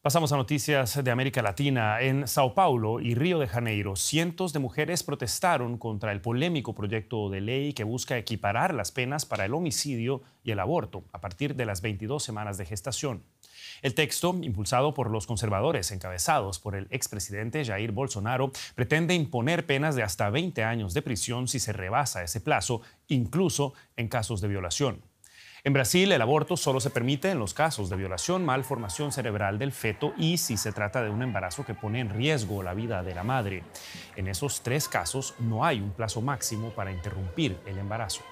Pasamos a noticias de América Latina. En Sao Paulo y Río de Janeiro, cientos de mujeres protestaron contra el polémico proyecto de ley que busca equiparar las penas para el homicidio y el aborto a partir de las 22 semanas de gestación. El texto, impulsado por los conservadores encabezados por el expresidente Jair Bolsonaro, pretende imponer penas de hasta 20 años de prisión si se rebasa ese plazo, incluso en casos de violación. En Brasil, el aborto solo se permite en los casos de violación, malformación cerebral del feto y si se trata de un embarazo que pone en riesgo la vida de la madre. En esos tres casos no hay un plazo máximo para interrumpir el embarazo.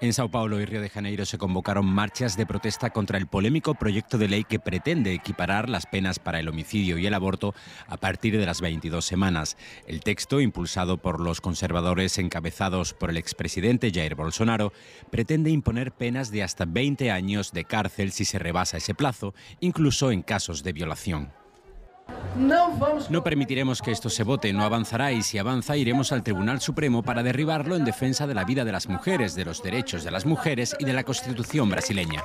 En Sao Paulo y Río de Janeiro se convocaron marchas de protesta contra el polémico proyecto de ley que pretende equiparar las penas para el homicidio y el aborto a partir de las 22 semanas. El texto, impulsado por los conservadores encabezados por el expresidente Jair Bolsonaro, pretende imponer penas de hasta 20 años de cárcel si se rebasa ese plazo, incluso en casos de violación. No permitiremos que esto se vote, no avanzará y si avanza iremos al Tribunal Supremo para derribarlo en defensa de la vida de las mujeres, de los derechos de las mujeres y de la Constitución brasileña.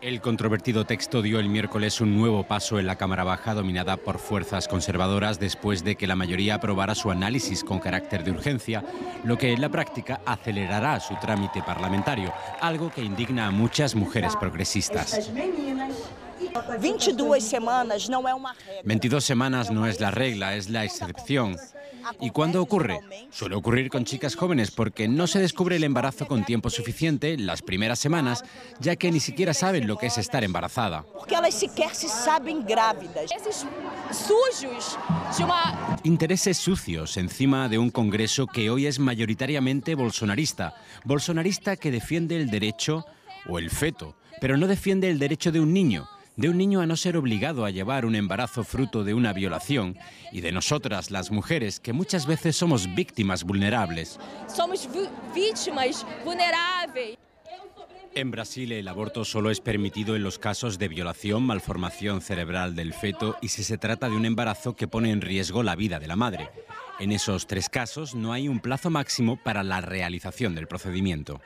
El controvertido texto dio el miércoles un nuevo paso en la Cámara Baja dominada por fuerzas conservadoras después de que la mayoría aprobara su análisis con carácter de urgencia, lo que en la práctica acelerará su trámite parlamentario, algo que indigna a muchas mujeres progresistas. 22 e semanas no es una regla. 22 semanas no es la regla, es la excepción. ¿Y e cuándo ocurre? Suele ocurrir con chicas jóvenes porque no se descubre el embarazo con tiempo suficiente las primeras semanas, ya que ni siquiera saben lo que es estar embarazada. Intereses sucios encima de un Congreso que hoy es mayoritariamente bolsonarista. Bolsonarista que defiende el derecho o el feto, pero no defiende el derecho de un niño de un niño a no ser obligado a llevar un embarazo fruto de una violación y de nosotras las mujeres que muchas veces somos víctimas vulnerables. Somos víctimas vulnerables. En Brasil el aborto solo es permitido en los casos de violación, malformación cerebral del feto y si se trata de un embarazo que pone en riesgo la vida de la madre. En esos tres casos no hay un plazo máximo para la realización del procedimiento.